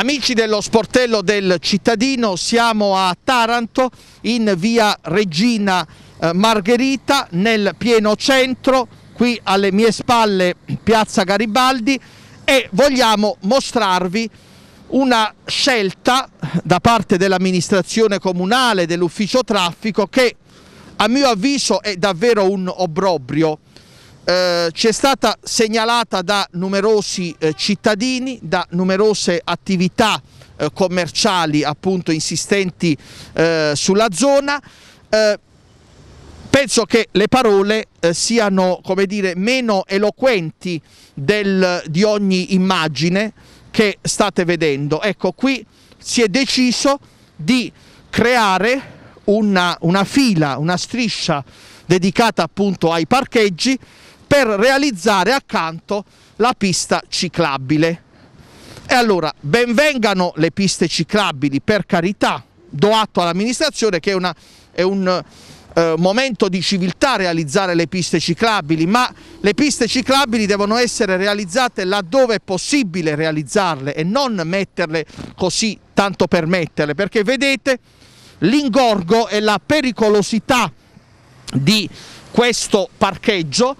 Amici dello sportello del cittadino, siamo a Taranto in via Regina eh, Margherita nel pieno centro, qui alle mie spalle piazza Garibaldi e vogliamo mostrarvi una scelta da parte dell'amministrazione comunale, dell'ufficio traffico che a mio avviso è davvero un obbrobrio eh, ci è stata segnalata da numerosi eh, cittadini, da numerose attività eh, commerciali appunto insistenti eh, sulla zona. Eh, penso che le parole siano come dire, meno eloquenti del, di ogni immagine che state vedendo. Ecco, qui si è deciso di creare una, una fila, una striscia dedicata appunto ai parcheggi per realizzare accanto la pista ciclabile. E allora benvengano le piste ciclabili per carità, do atto all'amministrazione che è, una, è un eh, momento di civiltà realizzare le piste ciclabili, ma le piste ciclabili devono essere realizzate laddove è possibile realizzarle e non metterle così tanto per metterle, perché vedete l'ingorgo e la pericolosità di questo parcheggio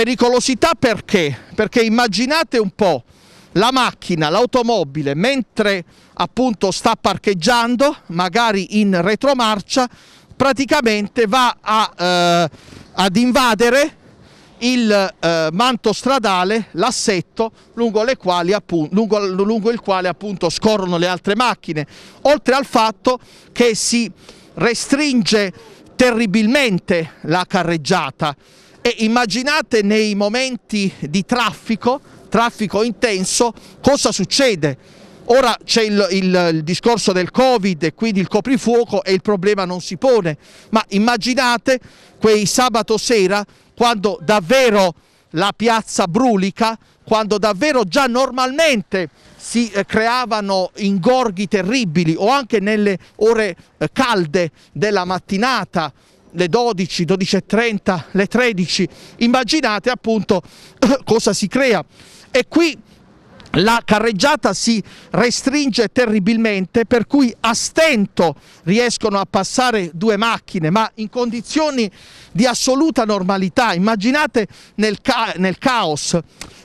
Pericolosità perché? Perché immaginate un po' la macchina, l'automobile, mentre appunto sta parcheggiando, magari in retromarcia, praticamente va a, eh, ad invadere il eh, manto stradale, l'assetto lungo, lungo, lungo, il quale appunto scorrono le altre macchine, oltre al fatto che si restringe terribilmente la carreggiata, e immaginate nei momenti di traffico, traffico intenso, cosa succede? Ora c'è il, il, il, discorso del Covid e quindi il coprifuoco e il problema non si pone, ma immaginate quei sabato sera quando davvero la piazza brulica, quando davvero già normalmente si eh, creavano ingorghi terribili o anche nelle ore eh, calde della mattinata le 12, 12.30, le 13, immaginate appunto cosa si crea. E qui la carreggiata si restringe terribilmente per cui a stento riescono a passare due macchine ma in condizioni di assoluta normalità immaginate nel, ca nel caos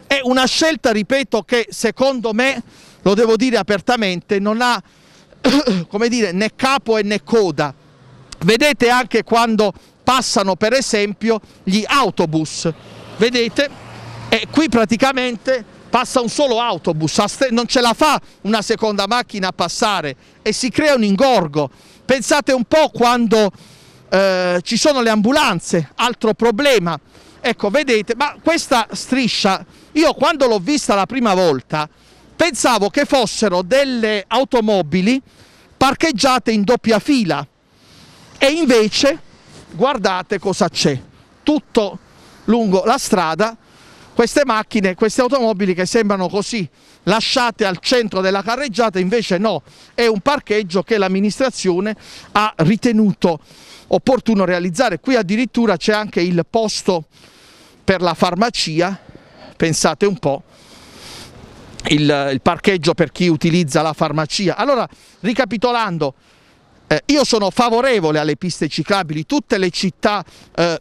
è una scelta ripeto che secondo me lo devo dire apertamente non ha come dire, né capo e né coda vedete anche quando passano per esempio gli autobus, vedete? E qui praticamente passa un solo autobus, non ce la fa una seconda macchina a passare e si crea un ingorgo. Pensate un po' quando eh, ci sono le ambulanze, altro problema. Ecco, vedete, ma questa striscia, io quando l'ho vista la prima volta, pensavo che fossero delle automobili parcheggiate in doppia fila, e invece guardate cosa c'è, tutto lungo la strada, queste macchine, queste automobili che sembrano così lasciate al centro della carreggiata, invece no, è un parcheggio che l'amministrazione ha ritenuto opportuno realizzare. Qui addirittura c'è anche il posto per la farmacia, pensate un po', il, il parcheggio per chi utilizza la farmacia. Allora, ricapitolando, eh, io sono favorevole alle piste ciclabili, tutte le città eh,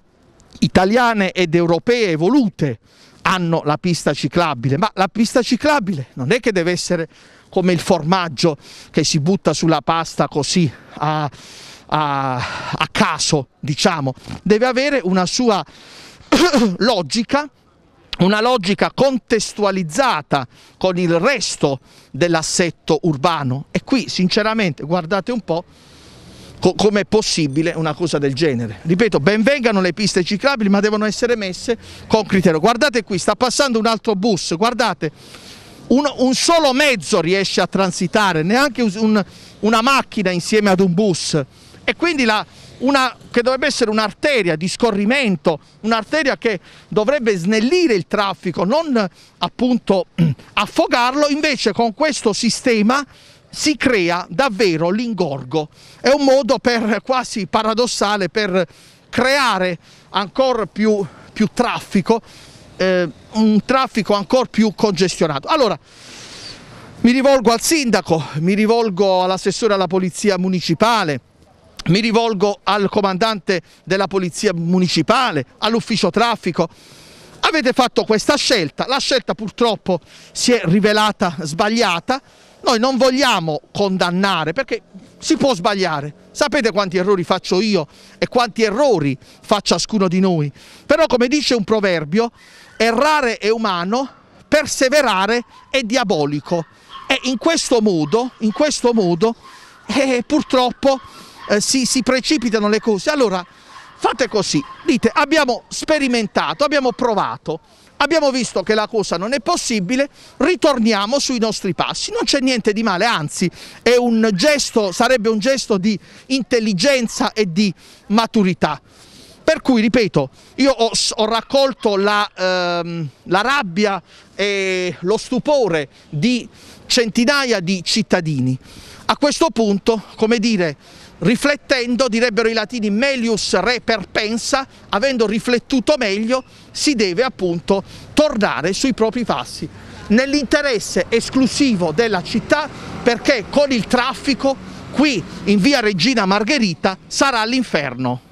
italiane ed europee evolute hanno la pista ciclabile, ma la pista ciclabile non è che deve essere come il formaggio che si butta sulla pasta così a, a, a caso, diciamo, deve avere una sua logica una logica contestualizzata con il resto dell'assetto urbano e qui sinceramente guardate un po' co è possibile una cosa del genere. Ripeto, benvengano le piste ciclabili ma devono essere messe con criterio. Guardate qui, sta passando un altro bus, guardate, un, un solo mezzo riesce a transitare, neanche un, una macchina insieme ad un bus e quindi la, una, che dovrebbe essere un'arteria di scorrimento, un'arteria che dovrebbe snellire il traffico, non appunto affogarlo, invece con questo sistema si crea davvero l'ingorgo. È un modo per, quasi paradossale per creare ancora più, più traffico, eh, un traffico ancora più congestionato. Allora, mi rivolgo al sindaco, mi rivolgo all'assessore alla polizia municipale, mi rivolgo al comandante della polizia municipale, all'ufficio traffico. Avete fatto questa scelta, la scelta purtroppo si è rivelata sbagliata, noi non vogliamo condannare perché si può sbagliare. Sapete quanti errori faccio io e quanti errori fa ciascuno di noi. Però come dice un proverbio, errare è umano, perseverare è diabolico. E in questo modo, in questo modo eh, purtroppo eh, si, si precipitano le cose. Allora fate così, dite abbiamo sperimentato, abbiamo provato abbiamo visto che la cosa non è possibile, ritorniamo sui nostri passi, non c'è niente di male, anzi un gesto, sarebbe un gesto di intelligenza e di maturità. Per cui, ripeto, io ho, ho raccolto la, ehm, la rabbia e lo stupore di centinaia di cittadini. A questo punto, come dire, Riflettendo, direbbero i latini, melius re per pensa, avendo riflettuto meglio, si deve appunto tornare sui propri passi, nell'interesse esclusivo della città, perché con il traffico qui in via Regina Margherita sarà l'inferno.